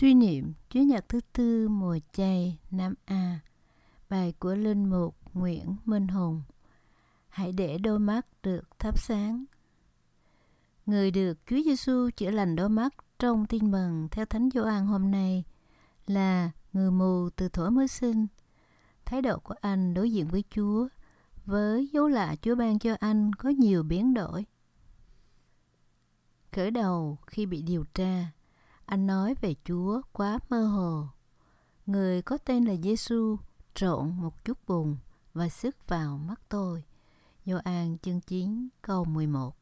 Suy niệm Chúa nhật thứ tư mùa chay Nam A Bài của Linh Mục Nguyễn Minh Hùng Hãy để đôi mắt được thắp sáng Người được Chúa Giêsu chữa lành đôi mắt trong tin mừng theo Thánh Gioan hôm nay là người mù từ thuở mới sinh. Thái độ của anh đối diện với Chúa với dấu lạ Chúa ban cho anh có nhiều biến đổi. Khởi đầu khi bị điều tra, anh nói về Chúa quá mơ hồ. Người có tên là Giêsu trộn một chút bùn và sức vào mắt tôi. Do Gioan chương 9 câu 11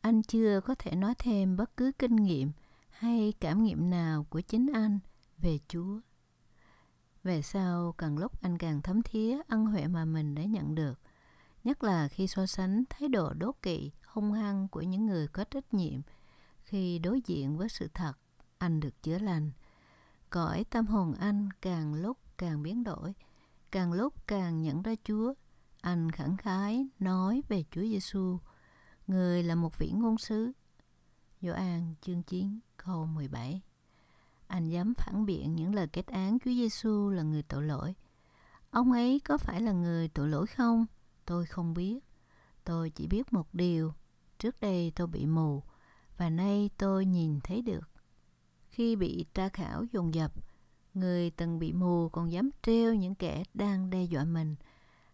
Anh chưa có thể nói thêm bất cứ kinh nghiệm hay cảm nghiệm nào của chính anh về Chúa. Về sau, càng lúc anh càng thấm thía ân huệ mà mình đã nhận được, nhất là khi so sánh thái độ đố kỵ, hung hăng của những người có trách nhiệm khi đối diện với sự thật anh được chữa lành. Cõi tâm hồn anh càng lúc càng biến đổi, càng lúc càng nhận ra Chúa. Anh khẳng khái nói về Chúa Giêsu, người là một vị ngôn sứ. Gioan chương 9 câu 17. Anh dám phản biện những lời kết án Chúa Giêsu là người tội lỗi. Ông ấy có phải là người tội lỗi không? Tôi không biết. Tôi chỉ biết một điều, trước đây tôi bị mù và nay tôi nhìn thấy được khi bị tra khảo dồn dập người từng bị mù còn dám trêu những kẻ đang đe dọa mình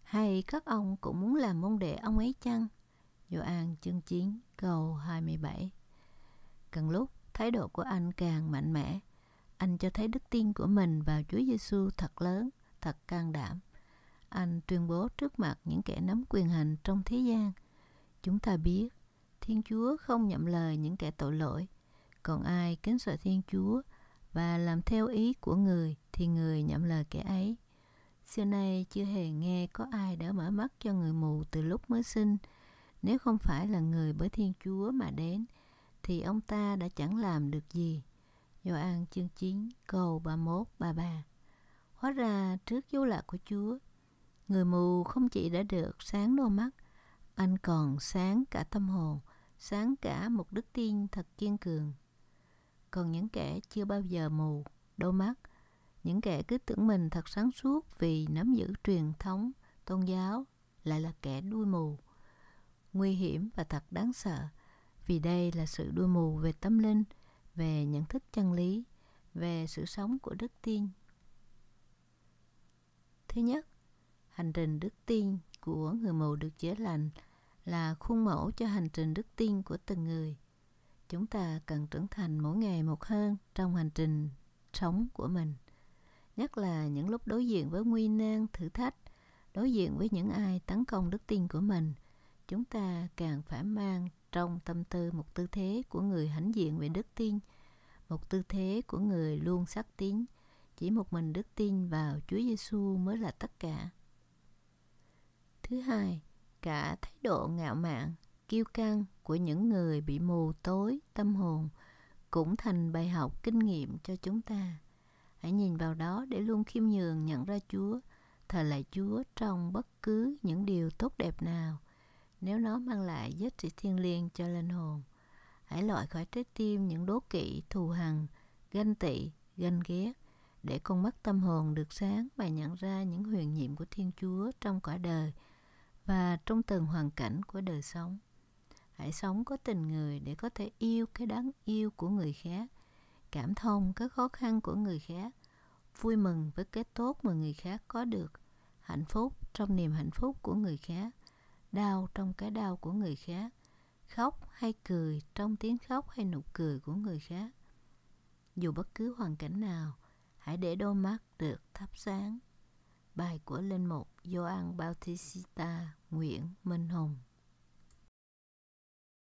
hay các ông cũng muốn làm môn đệ ông ấy chăng Gioan chương 9 câu 27 Cần lúc thái độ của anh càng mạnh mẽ anh cho thấy đức tin của mình vào Chúa Giêsu thật lớn, thật can đảm. Anh tuyên bố trước mặt những kẻ nắm quyền hành trong thế gian. Chúng ta biết, Thiên Chúa không nhậm lời những kẻ tội lỗi, còn ai kính sợ Thiên Chúa và làm theo ý của người thì người nhậm lời kẻ ấy. Xưa nay chưa hề nghe có ai đã mở mắt cho người mù từ lúc mới sinh. Nếu không phải là người bởi Thiên Chúa mà đến, thì ông ta đã chẳng làm được gì. do an chương 9 câu 31 33. Hóa ra trước dấu lạ của Chúa, người mù không chỉ đã được sáng đôi mắt, anh còn sáng cả tâm hồn, sáng cả một đức tin thật kiên cường còn những kẻ chưa bao giờ mù, đôi mắt, những kẻ cứ tưởng mình thật sáng suốt vì nắm giữ truyền thống, tôn giáo, lại là kẻ đuôi mù. Nguy hiểm và thật đáng sợ, vì đây là sự đuôi mù về tâm linh, về nhận thức chân lý, về sự sống của đức tin. Thứ nhất, hành trình đức tin của người mù được chữa lành là khuôn mẫu cho hành trình đức tin của từng người – chúng ta cần trưởng thành mỗi ngày một hơn trong hành trình sống của mình nhất là những lúc đối diện với nguy nan thử thách đối diện với những ai tấn công đức tin của mình chúng ta càng phải mang trong tâm tư một tư thế của người hãnh diện về đức tin một tư thế của người luôn sắc tín chỉ một mình đức tin vào Chúa Giêsu mới là tất cả. Thứ hai, cả thái độ ngạo mạn kiêu căng của những người bị mù tối tâm hồn cũng thành bài học kinh nghiệm cho chúng ta. Hãy nhìn vào đó để luôn khiêm nhường nhận ra Chúa, thờ lại Chúa trong bất cứ những điều tốt đẹp nào, nếu nó mang lại giá trị thiêng liêng cho linh hồn. Hãy loại khỏi trái tim những đố kỵ, thù hằn, ganh tị, ganh ghét, để con mắt tâm hồn được sáng và nhận ra những huyền nhiệm của Thiên Chúa trong cả đời và trong từng hoàn cảnh của đời sống hãy sống có tình người để có thể yêu cái đáng yêu của người khác cảm thông cái khó khăn của người khác vui mừng với cái tốt mà người khác có được hạnh phúc trong niềm hạnh phúc của người khác đau trong cái đau của người khác khóc hay cười trong tiếng khóc hay nụ cười của người khác dù bất cứ hoàn cảnh nào hãy để đôi mắt được thắp sáng bài của linh mục Gioan Bautista Nguyễn Minh Hùng